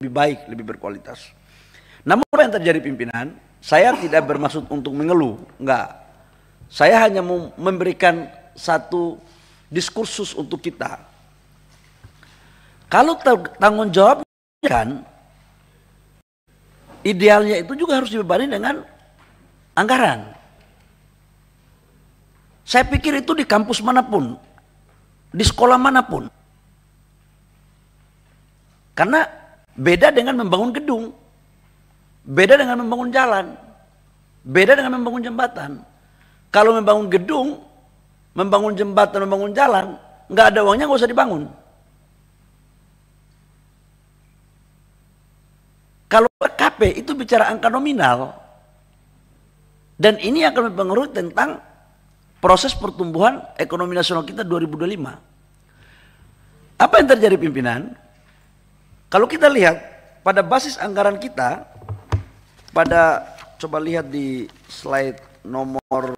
lebih baik, lebih berkualitas. Namun apa yang terjadi pimpinan, saya tidak bermaksud untuk mengeluh, enggak. Saya hanya memberikan satu diskursus untuk kita. Kalau tanggung jawab kan, idealnya itu juga harus dibebani dengan anggaran. Saya pikir itu di kampus manapun, di sekolah manapun. Karena Beda dengan membangun gedung. Beda dengan membangun jalan. Beda dengan membangun jembatan. Kalau membangun gedung, membangun jembatan, membangun jalan, nggak ada uangnya nggak usah dibangun. Kalau PKP itu bicara angka nominal. Dan ini akan mempengaruhi tentang proses pertumbuhan ekonomi nasional kita 2025. Apa yang terjadi pimpinan? Kalau kita lihat pada basis anggaran kita pada coba lihat di slide nomor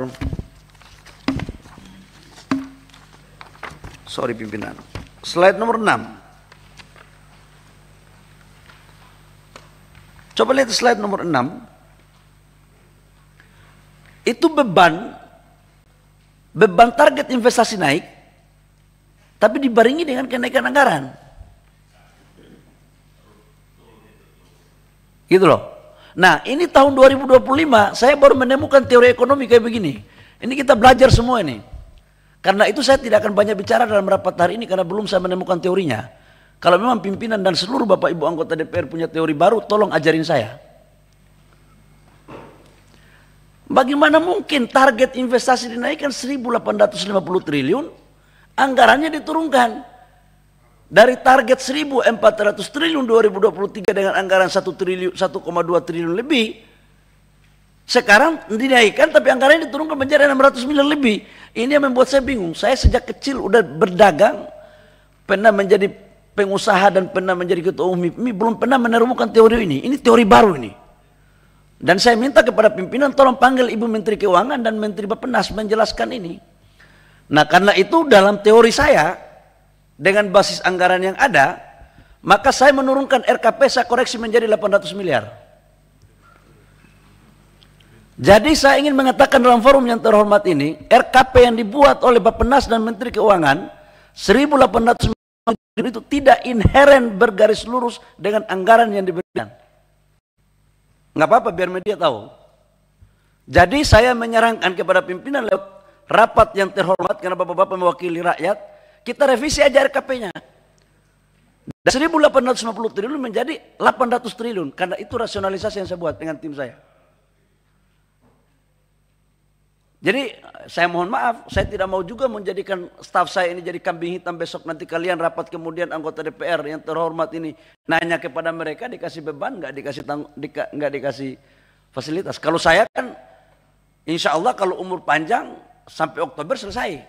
sorry pimpinan slide nomor 6 coba lihat slide nomor 6 itu beban beban target investasi naik tapi dibaringi dengan kenaikan anggaran Gitu loh. Nah, ini tahun 2025 saya baru menemukan teori ekonomi kayak begini. Ini kita belajar semua ini. Karena itu saya tidak akan banyak bicara dalam rapat hari ini karena belum saya menemukan teorinya. Kalau memang pimpinan dan seluruh Bapak Ibu anggota DPR punya teori baru, tolong ajarin saya. Bagaimana mungkin target investasi dinaikkan 1850 triliun, anggarannya diturunkan dari target 1.400 triliun 2023 dengan anggaran 1 triliun 1,2 triliun lebih sekarang dinaikkan tapi anggaran ini turun ke menjadi 600 miliar lebih ini yang membuat saya bingung saya sejak kecil udah berdagang pernah menjadi pengusaha dan pernah menjadi ketua umum MIPMI belum pernah menemukan teori ini ini teori baru ini dan saya minta kepada pimpinan tolong panggil Ibu Menteri Keuangan dan Menteri Bapenas menjelaskan ini nah karena itu dalam teori saya dengan basis anggaran yang ada, maka saya menurunkan RKP saya koreksi menjadi 800 miliar. Jadi saya ingin mengatakan dalam forum yang terhormat ini, RKP yang dibuat oleh Bapak Bappenas dan Menteri Keuangan 1800 miliar itu tidak inherent bergaris lurus dengan anggaran yang diberikan. Nggak apa-apa biar media tahu. Jadi saya menyarankan kepada pimpinan lewat rapat yang terhormat karena bapak-bapak mewakili rakyat, kita revisi aja RKP-nya. Dari 1850 triliun menjadi 800 triliun. Karena itu rasionalisasi yang saya buat dengan tim saya. Jadi saya mohon maaf, saya tidak mau juga menjadikan staf saya ini jadi kambing hitam besok nanti kalian rapat kemudian anggota DPR yang terhormat ini nanya kepada mereka dikasih beban nggak dikasih nggak dikasih fasilitas. Kalau saya kan insya Allah kalau umur panjang sampai Oktober selesai.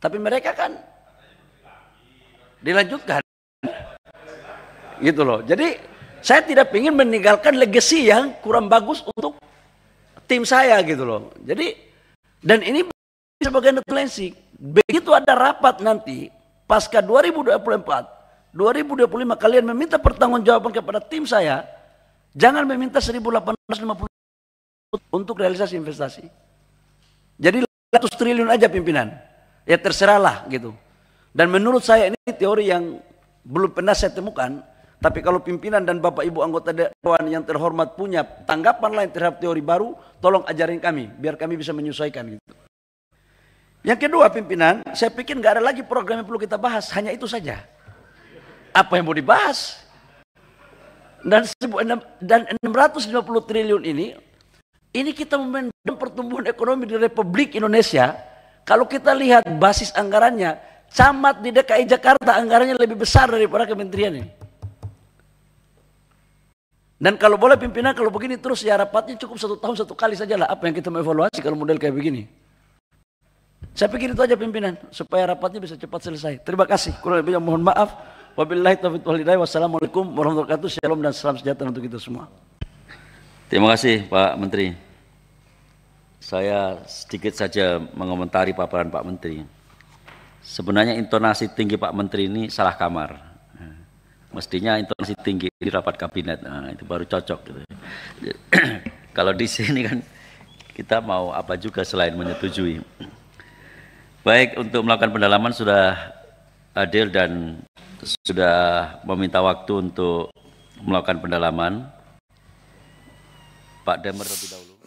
Tapi mereka kan dilanjutkan. Gitu loh. Jadi saya tidak ingin meninggalkan legacy yang kurang bagus untuk tim saya gitu loh. Jadi dan ini sebagai cleansing. Begitu ada rapat nanti pasca 2024, 2025 kalian meminta pertanggungjawaban kepada tim saya, jangan meminta 1850 untuk realisasi investasi. Jadi 100 triliun aja pimpinan. Ya terserahlah gitu. Dan menurut saya ini teori yang belum pernah saya temukan. Tapi kalau pimpinan dan Bapak Ibu anggota dewan yang terhormat punya tanggapan lain terhadap teori baru, tolong ajarin kami biar kami bisa menyesuaikan gitu. Yang kedua pimpinan, saya pikir nggak ada lagi program yang perlu kita bahas, hanya itu saja. Apa yang mau dibahas? Dan, 650 triliun ini, ini kita memendam pertumbuhan ekonomi di Republik Indonesia kalau kita lihat basis anggarannya, camat di DKI Jakarta anggarannya lebih besar daripada kementerian ini. Dan kalau boleh pimpinan kalau begini terus ya rapatnya cukup satu tahun satu kali saja lah apa yang kita mau evaluasi kalau model kayak begini. Saya pikir itu aja pimpinan supaya rapatnya bisa cepat selesai. Terima kasih. Kurang lebihnya mohon maaf. Wabillahi taufiq wal hidayah. Wassalamualaikum warahmatullahi wabarakatuh. Shalom dan salam sejahtera untuk kita semua. Terima kasih Pak Menteri. Saya sedikit saja mengomentari paparan Pak Menteri. Sebenarnya intonasi tinggi Pak Menteri ini salah kamar. Mestinya intonasi tinggi di rapat kabinet, nah, itu baru cocok. Gitu. Kalau di sini kan kita mau apa juga selain menyetujui. Baik, untuk melakukan pendalaman sudah adil dan sudah meminta waktu untuk melakukan pendalaman. Pak Demer terlebih dahulu.